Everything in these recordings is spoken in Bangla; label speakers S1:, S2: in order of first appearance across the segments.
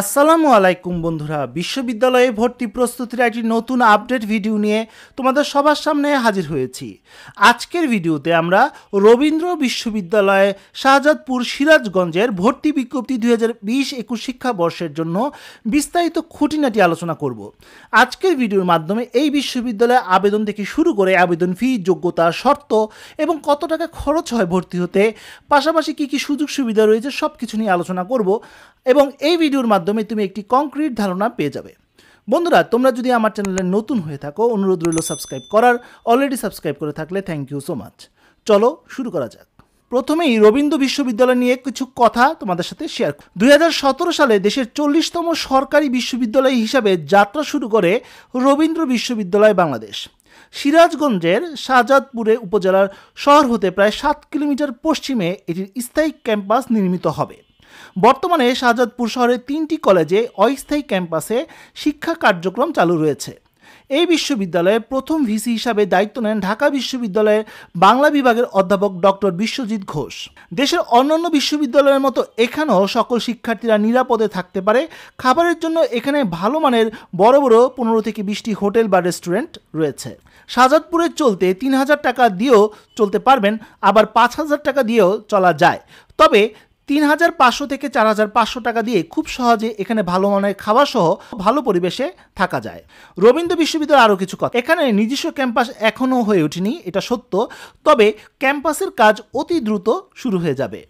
S1: আসসালামু আলাইকুম বন্ধুরা বিশ্ববিদ্যালয়ে ভর্তি প্রস্তুতির একটি নতুন আপডেট ভিডিও নিয়ে তোমাদের সবার সামনে হাজির হয়েছি আজকের ভিডিওতে আমরা রবীন্দ্র বিশ্ববিদ্যালয়ে শাহজাদপুর সিরাজগঞ্জের ভর্তি বিজ্ঞপ্তি দুই হাজার বিশ একুশ শিক্ষাবর্ষের জন্য বিস্তারিত খুঁটিনাটি আলোচনা করব আজকের ভিডিওর মাধ্যমে এই বিশ্ববিদ্যালয়ে আবেদন থেকে শুরু করে আবেদন ফি যোগ্যতা শর্ত এবং কত টাকা খরচ হয় ভর্তি হতে পাশাপাশি কী কী সুযোগ সুবিধা রয়েছে সব কিছু নিয়ে আলোচনা করব এবং এই ভিডিওর মাধ্যমে তুমি একটি কংক্রিট ধারণা পেয়ে যাবে বন্ধুরা তোমরা যদি আমার চ্যানেলে নতুন হয়ে থাকো অনুরোধ রইল সাবস্ক্রাইব করার অলরেডি সাবস্ক্রাইব করে থাকলে থ্যাংক ইউ সো মাচ চলো শুরু করা যাক প্রথমেই রবীন্দ্র বিশ্ববিদ্যালয় নিয়ে কিছু কথা তোমাদের সাথে শেয়ার দুই হাজার সালে দেশের চল্লিশতম সরকারি বিশ্ববিদ্যালয় হিসাবে যাত্রা শুরু করে রবীন্দ্র বিশ্ববিদ্যালয় বাংলাদেশ সিরাজগঞ্জের শাহজাদপুরে উপজেলার শহর হতে প্রায় সাত কিলোমিটার পশ্চিমে এটির স্থায়ী ক্যাম্পাস নির্মিত হবে বর্তমানে শাহজাদপুর শহরের তিনটি কলেজে অস্থায়ী ক্যাম্পাসে শিক্ষা কার্যক্রম চালু রয়েছে এই বিশ্ববিদ্যালয়ের প্রথম ভিসি হিসাবে দায়িত্ব নেন ঢাকা বিশ্ববিদ্যালয়ের বাংলা বিভাগের অধ্যাপক ডক্টর বিশ্বজিৎ ঘোষ দেশের অন্যান্য বিশ্ববিদ্যালয়ের মতো এখানেও সকল শিক্ষার্থীরা নিরাপদে থাকতে পারে খাবারের জন্য এখানে ভালো মানের বড় বড় পনেরো থেকে বিশটি হোটেল বা রেস্টুরেন্ট রয়েছে শাহজাদপুরে চলতে তিন হাজার টাকা দিয়েও চলতে পারবেন আবার পাঁচ হাজার টাকা দিয়েও চলা যায় তবে তিন হাজার পাঁচশো থেকে চার হাজার পাঁচশো টাকা দিয়ে খুব সহজে এখানে ভালো মানের খাওয়া সহ ভালো পরিবেশে থাকা যায় রবীন্দ্র বিশ্ববিদ্যালয় আরও কিছু কথা এখানে নিজস্ব ক্যাম্পাস এখনও হয়ে ওঠেনি এটা সত্য তবে ক্যাম্পাসের কাজ অতি দ্রুত শুরু হয়ে যাবে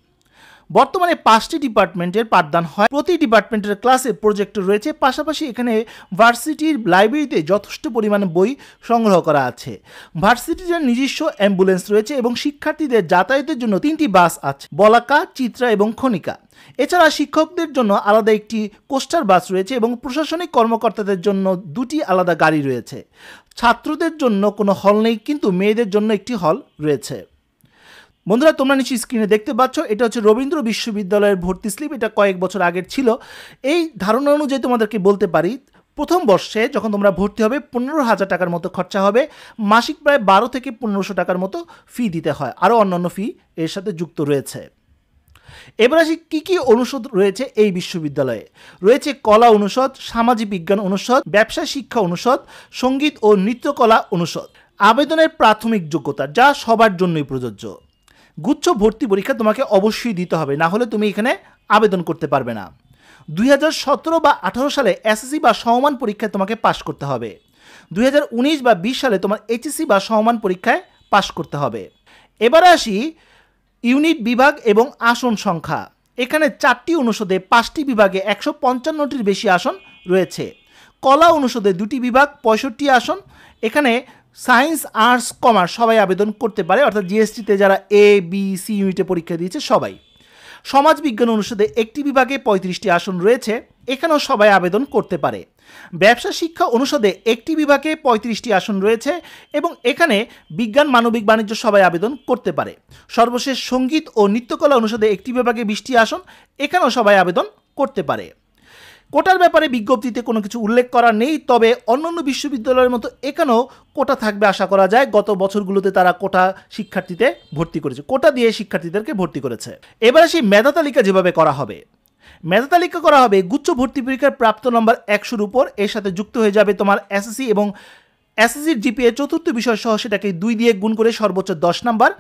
S1: বর্তমানে পাঁচটি ডিপার্টমেন্টের পাঠদান হয় প্রতি ডিপার্টমেন্টের ক্লাসে প্রজেক্টর রয়েছে পাশাপাশি এখানে ভার্সিটির লাইব্রেরিতে যথেষ্ট পরিমাণে বই সংগ্রহ করা আছে ভার্সিটির নিজস্ব অ্যাম্বুলেন্স রয়েছে এবং শিক্ষার্থীদের যাতায়াতের জন্য তিনটি বাস আছে বলাকা চিত্রা এবং খনিকা এছাড়া শিক্ষকদের জন্য আলাদা একটি কোস্টার বাস রয়েছে এবং প্রশাসনিক কর্মকর্তাদের জন্য দুটি আলাদা গাড়ি রয়েছে ছাত্রদের জন্য কোনো হল নেই কিন্তু মেয়েদের জন্য একটি হল রয়েছে বন্ধুরা তোমরা নিশ্চয়ই স্ক্রিনে দেখতে পাচ্ছ এটা হচ্ছে রবীন্দ্র বিশ্ববিদ্যালয়ের ভর্তি স্লিপ এটা কয়েক বছর আগের ছিল এই ধারণা অনুযায়ী তোমাদেরকে বলতে পারি প্রথম বর্ষে যখন তোমরা ভর্তি হবে পনেরো হাজার টাকার মতো খরচা হবে মাসিক প্রায় বারো থেকে পনেরোশো টাকার মতো ফি দিতে হয় আরও অন্যান্য ফি এর সাথে যুক্ত রয়েছে এবার আসি কী কী অনুষদ রয়েছে এই বিশ্ববিদ্যালয়ে রয়েছে কলা অনুষদ সামাজিক বিজ্ঞান অনুষদ ব্যবসা শিক্ষা অনুষদ সঙ্গীত ও নৃত্যকলা অনুষদ আবেদনের প্রাথমিক যোগ্যতা যা সবার জন্যই প্রযোজ্য গুচ্ছ ভর্তি পরীক্ষা তোমাকে অবশ্যই দিতে হবে না হলে তুমি এখানে আবেদন করতে পারবে না দুই বা আঠারো সালে এসএসসি বা সমমান পরীক্ষায় তোমাকে পাশ করতে হবে দুই বা বিশ সালে তোমার এইচএসসি বা সমমান পরীক্ষায় পাশ করতে হবে এবার আসি ইউনিট বিভাগ এবং আসন সংখ্যা এখানে চারটি অনুষদে পাঁচটি বিভাগে একশো পঞ্চান্নটির বেশি আসন রয়েছে কলা অনুষদে দুটি বিভাগ পঁয়ষট্টি আসন এখানে সায়েন্স আর্টস কমার্স সবাই আবেদন করতে পারে অর্থাৎ জিএসটিতে যারা এ বি সি ইউনিটে পরীক্ষা দিয়েছে সবাই সমাজ বিজ্ঞান অনুষদে একটি বিভাগে পঁয়ত্রিশটি আসন রয়েছে এখানেও সবাই আবেদন করতে পারে ব্যবসা শিক্ষা অনুষদে একটি বিভাগে পঁয়ত্রিশটি আসন রয়েছে এবং এখানে বিজ্ঞান মানবিক বাণিজ্য সবাই আবেদন করতে পারে সর্বশেষ সঙ্গীত ও নৃত্যকলা অনুষদে একটি বিভাগে বিশটি আসন এখানেও সবাই আবেদন করতে পারে কোটার ব্যাপারে বিজ্ঞপ্তিতে কোনো কিছু উল্লেখ করা নেই তবে অন্যান্য বিশ্ববিদ্যালয়ের মতো এখানেও কোটা থাকবে আশা করা যায় গত বছরগুলোতে তারা কোটা শিক্ষার্থীতে ভর্তি করেছে কোটা দিয়ে শিক্ষার্থীদেরকে ভর্তি করেছে এবার সেই মেধা তালিকা যেভাবে করা হবে মেধা তালিকা করা হবে গুচ্ছ ভর্তি পরীক্ষার প্রাপ্ত নম্বর একশোর উপর এর সাথে যুক্ত হয়ে যাবে তোমার এসএসসি এবং এসএসসির জিপিএ চতুর্থ বিষয় সহ সেটাকে দুই দিয়ে গুণ করে সর্বোচ্চ দশ নাম্বার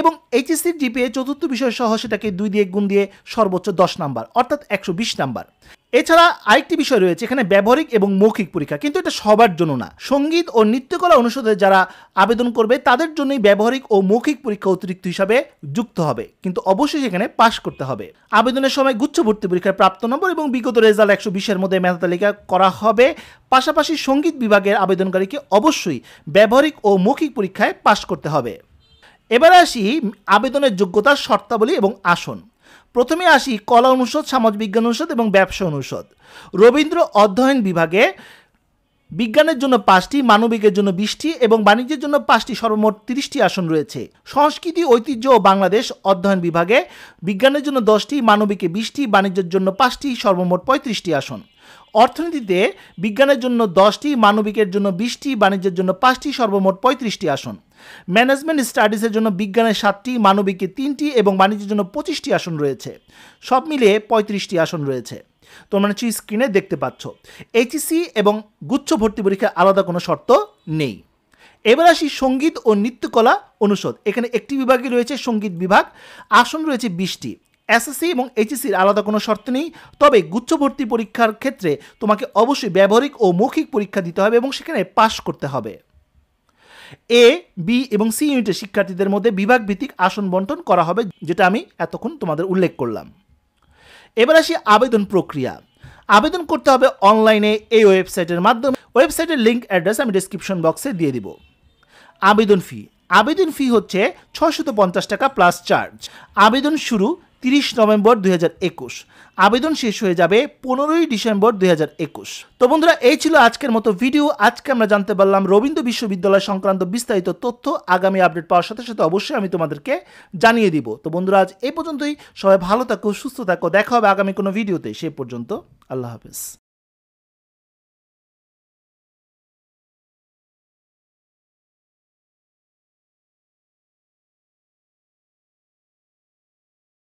S1: এবং এইচএসসির জিপিএ চতুর্থ বিষয় সহ সেটাকে দুই দিয়ে গুণ দিয়ে সর্বোচ্চ দশ নাম্বার অর্থাৎ একশো বিশ নাম্বার এছাড়া আরেকটি বিষয় রয়েছে এখানে ব্যবহারিক এবং মৌখিক পরীক্ষা কিন্তু এটা সবার জন্য না সঙ্গীত ও নৃত্যকলা অনুষদে যারা আবেদন করবে তাদের জন্যই ব্যবহারিক ও মৌখিক পরীক্ষা অতিরিক্ত হিসাবে যুক্ত হবে কিন্তু অবশ্যই সেখানে পাশ করতে হবে আবেদনের সময় গুচ্ছ ভর্তি পরীক্ষার প্রাপ্ত নম্বর এবং বিগত রেজাল্ট একশো বিশের মধ্যে মেধা তালিকা করা হবে পাশাপাশি সঙ্গীত বিভাগের আবেদনকারীকে অবশ্যই ব্যবহারিক ও মৌখিক পরীক্ষায় পাশ করতে হবে এবার আসি আবেদনের যোগ্যতার শর্তাবলী এবং আসন প্রথমে আসি কলা অনুষদ সমাজবিজ্ঞান অনুষদ এবং ব্যবসা অনুষদ রবীন্দ্র অধ্যয়ন বিভাগে বিজ্ঞানের জন্য পাঁচটি মানবিকের জন্য বিশটি এবং বাণিজ্যের জন্য পাঁচটি সর্বমোট তিরিশটি আসন রয়েছে সংস্কৃতি ঐতিহ্য ও বাংলাদেশ অধ্যয়ন বিভাগে বিজ্ঞানের জন্য দশটি মানবিকে বিশটি বাণিজ্যের জন্য পাঁচটি সর্বমোট পঁয়ত্রিশটি আসন অর্থনীতিতে বিজ্ঞানের জন্য দশটি মানবিকের জন্য বিশটি বাণিজ্যের জন্য পাঁচটি সর্বমোট পঁয়ত্রিশটি আসন ম্যানেজমেন্ট স্টাডিজের জন্য বিজ্ঞানের সাতটি মানবিকে তিনটি এবং বাণিজ্যের জন্য পঁচিশটি আসন রয়েছে সব মিলিয়ে পঁয়ত্রিশটি আসন রয়েছে তোমরা নিশ্চয়ই স্ক্রিনে দেখতে পাচ্ছ এইচএসি এবং গুচ্ছ ভর্তি পরীক্ষায় আলাদা কোনো শর্ত নেই এবার আসি সঙ্গীত ও নৃত্যকলা অনুষদ এখানে একটি বিভাগই রয়েছে সঙ্গীত বিভাগ আসন রয়েছে বিশটি এসএসসি এবং এইচএসসির আলাদা কোনো শর্ত নেই তবে গুচ্ছ ভর্তি পরীক্ষার ক্ষেত্রে তোমাকে অবশ্যই ব্যবহারিক ও মৌখিক পরীক্ষা দিতে হবে এবং সেখানে পাশ করতে হবে এ বি এবং সি ইউনিটের শিক্ষার্থীদের মধ্যে বিভাগ ভিত্তিক আসন বন্টন করা হবে যেটা আমি এতক্ষণ তোমাদের উল্লেখ করলাম এবার আসি আবেদন প্রক্রিয়া আবেদন করতে হবে অনলাইনে এই ওয়েবসাইটের মাধ্যমে ওয়েবসাইটের লিঙ্ক অ্যাড্রেস আমি ডিসক্রিপশন বক্সে দিয়ে দিব আবেদন ফি আবেদন ফি হচ্ছে ছশত পঞ্চাশ টাকা প্লাস চার্জ আবেদন শুরু তিরিশ নভেম্বর দুই আবেদন শেষ হয়ে যাবে পনেরোই ডিসেম্বর দুই তো বন্ধুরা এই ছিল আজকের মতো ভিডিও আজকে আমরা জানতে পারলাম রবীন্দ্র বিশ্ববিদ্যালয় সংক্রান্ত বিস্তারিত তথ্য আগামী আপডেট পাওয়ার সাথে সাথে অবশ্যই আমি তোমাদেরকে জানিয়ে দিব তো বন্ধুরা আজ এই পর্যন্তই সবাই ভালো থাকো সুস্থ থাকো দেখা হবে আগামী কোনো ভিডিওতে সে পর্যন্ত আল্লাহ হাফেজ